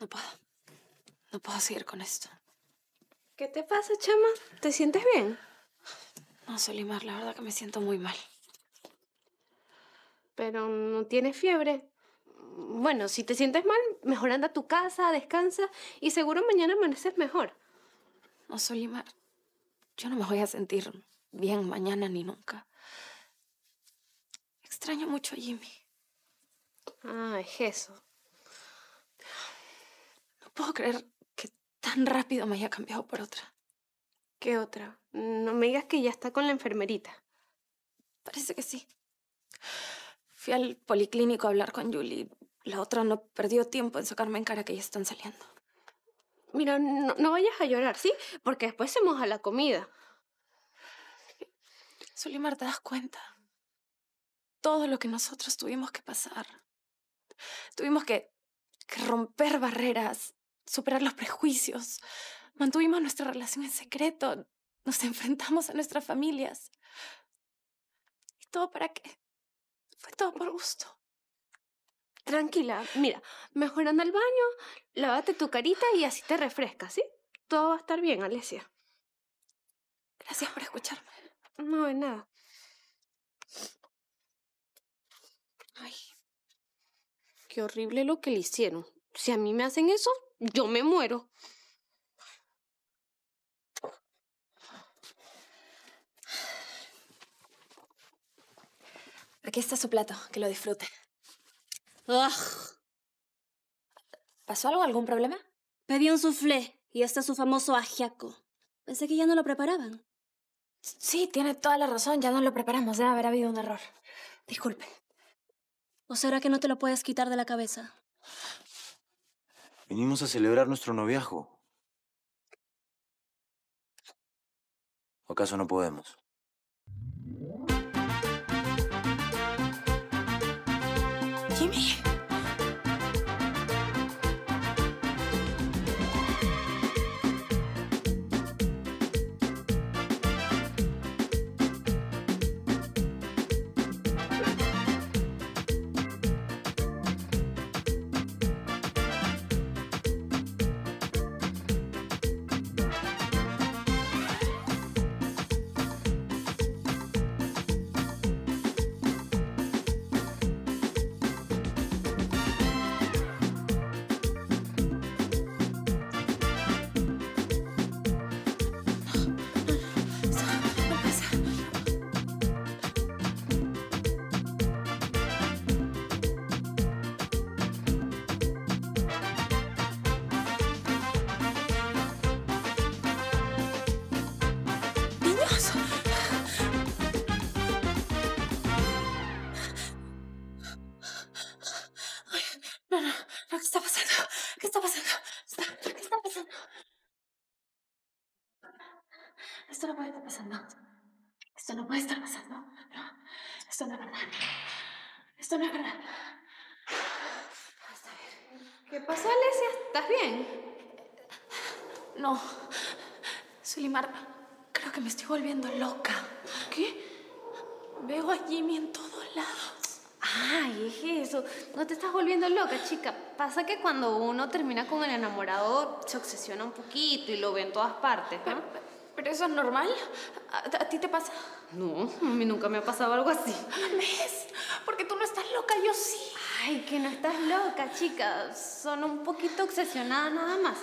No puedo. No puedo seguir con esto. ¿Qué te pasa, chama? ¿Te sientes bien? No, Solimar, la verdad que me siento muy mal. Pero no tienes fiebre. Bueno, si te sientes mal, mejor anda a tu casa, descansa y seguro mañana amaneces mejor. No, Solimar, yo no me voy a sentir bien mañana ni nunca. Extraño mucho a Jimmy. Ah, es eso puedo creer que tan rápido me haya cambiado por otra. ¿Qué otra? No me digas que ya está con la enfermerita. Parece que sí. Fui al policlínico a hablar con Julie. La otra no perdió tiempo en sacarme en cara que ya están saliendo. Mira, no, vayas a llorar, ¿sí? Porque después hemos a la comida. Solimar, ¿te das cuenta? Todo lo que nosotros tuvimos que pasar. Tuvimos que, que romper barreras, superar los prejuicios. Mantuvimos nuestra relación en secreto. Nos enfrentamos a nuestras familias. ¿Y todo para qué? Fue todo por gusto. Tranquila, mira, mejor anda al baño, lávate tu carita y así te refrescas, ¿sí? Todo va a estar bien, Alesia. Gracias por escucharme. No, de nada. Ay, qué horrible lo que le hicieron. Si a mí me hacen eso, yo me muero. Aquí está su plato, que lo disfrute. ¿Pasó algo? ¿Algún problema? Pedí un soufflé y este es su famoso ajiaco. Pensé que ya no lo preparaban. Sí, tiene toda la razón. Ya no lo preparamos. Debe haber habido un error. Disculpe. ¿O será que no te lo puedes quitar de la cabeza? Venimos a celebrar nuestro noviazgo. ¿O acaso no podemos? ¿Qué pasó, Alesia? ¿Estás bien? No. Sulimar, creo que me estoy volviendo loca. ¿Qué? Veo a Jimmy en todos lados. Ay, es eso. No te estás volviendo loca, chica. Pasa que cuando uno termina con el enamorado, se obsesiona un poquito y lo ve en todas partes, ¿no? Pero, eso es normal. ¿A, ti te pasa? No, a mí nunca me ha pasado algo así. ¿Ves? Porque tú no estás loca, yo sí. Ay, que no estás loca, chica. Son un poquito obsesionada nada más.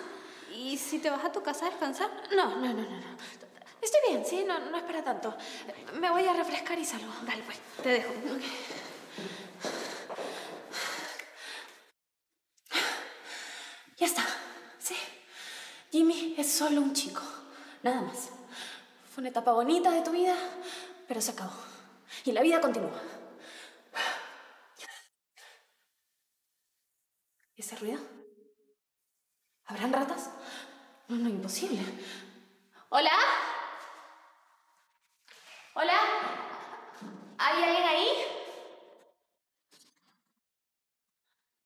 ¿Y si te vas a tu casa a descansar? No, no, no, no. Estoy bien, sí, no, no es para tanto. Me voy a refrescar y salgo. Dale, pues, te dejo. Ya está, sí. Jimmy es solo un chico, nada más. Fue una etapa bonita de tu vida, pero se acabó. Y la vida continúa. ¿Ese ruido? ¿Habrán ratas? No, no, imposible. ¿Hola? ¿Hola? ¿Hay alguien ahí?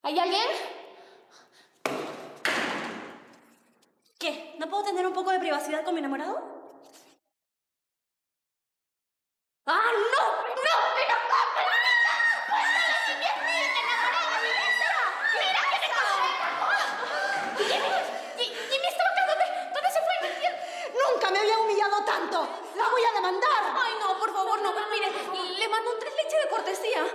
¿Hay alguien? ¿Qué? ¿No puedo tener un poco de privacidad con mi enamorado? Ay, no, por favor, no. Mire, le mando un tres leches de cortesía.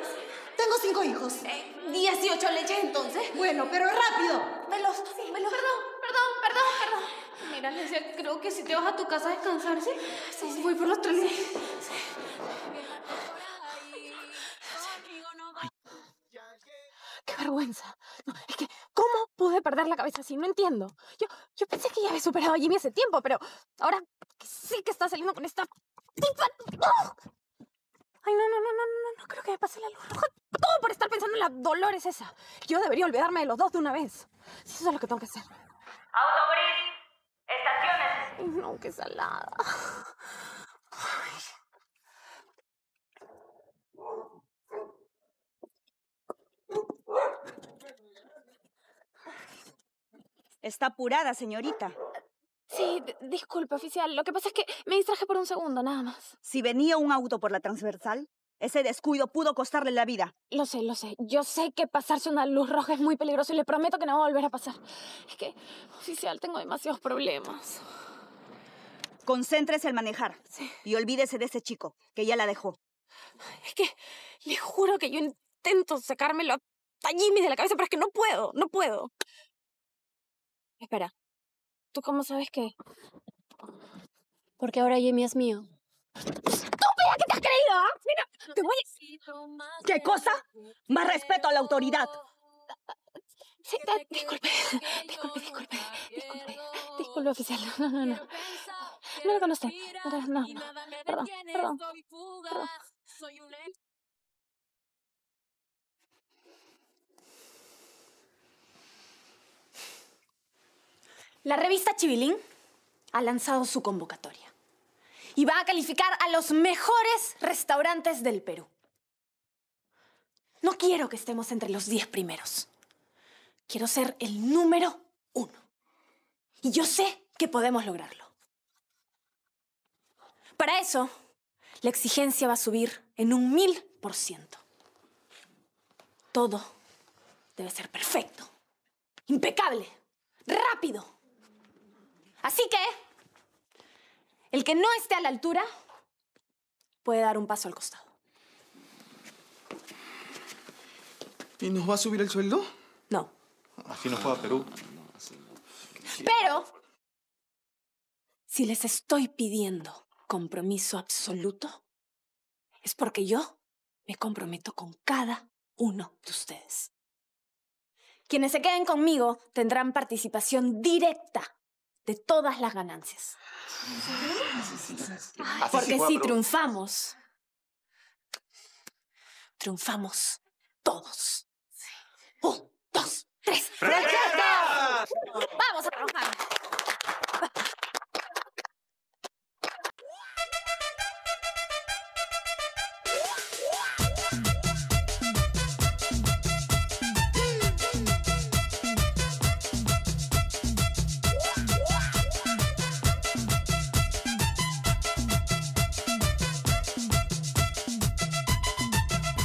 Tengo cinco hijos. Eh, 18 leches entonces. Bueno, pero rápido. Veloz, sí, veloz. Perdón, perdón, perdón, perdón. Mira, Alicia, creo que si te vas a tu casa a descansar, ¿sí? Sí, sí. Voy por los tres leches. Sí, ¡Qué vergüenza! No, es que, ¿cómo pude perder la cabeza así? No entiendo. Yo, yo pensé que ya había superado a Jimmy hace tiempo, pero ahora sí que está saliendo con esta Ay, no, no, no, no, no, no, creo que me pase la luz roja. Todo por estar pensando en la Dolores esa. Yo debería olvidarme de los dos de una vez. Eso es lo que tengo que hacer. Autobris, estaciones. no, qué salada. Está apurada, señorita disculpe, oficial. Lo que pasa es que me distraje por un segundo, nada más. Si venía un auto por la transversal, ese descuido pudo costarle la vida. Lo sé, lo sé. Yo sé que pasarse una luz roja es muy peligroso y le prometo que no va a volver a pasar. Es que, oficial, tengo demasiados problemas. Concéntrese en manejar y olvídese de ese chico, que ya la dejó. Es que le juro que yo intento sacármelo a Jimmy de la cabeza, pero es que no puedo, no puedo. Espera, ¿Tú cómo sabes qué? Porque ahora Yemi es mío. ¡Estúpida! que te has creído? Ah, mira, te voy a ¿Qué cosa? Más respeto a la autoridad. Sí, ah, disculpe, disculpe, disculpe, disculpe, disculpe, oficial. No, no, no. No lo conoce. No, no, no. Perdón, perdón, perdón. La revista Chivilín ha lanzado su convocatoria y va a calificar a los mejores restaurantes del Perú. No quiero que estemos entre los diez primeros. Quiero ser el número uno. Y yo sé que podemos lograrlo. Para eso, la exigencia va a subir en un mil por ciento. Todo debe ser perfecto, impecable, rápido, Así que, el que no esté a la altura puede dar un paso al costado. ¿Y nos va a subir el sueldo? No. Así nos a Perú. Pero, si les estoy pidiendo compromiso absoluto, es porque yo me comprometo con cada uno de ustedes. Quienes se queden conmigo tendrán participación directa de todas las ganancias. Porque si triunfamos, triunfamos todos. Un, dos, tres. Vamos a trabajar!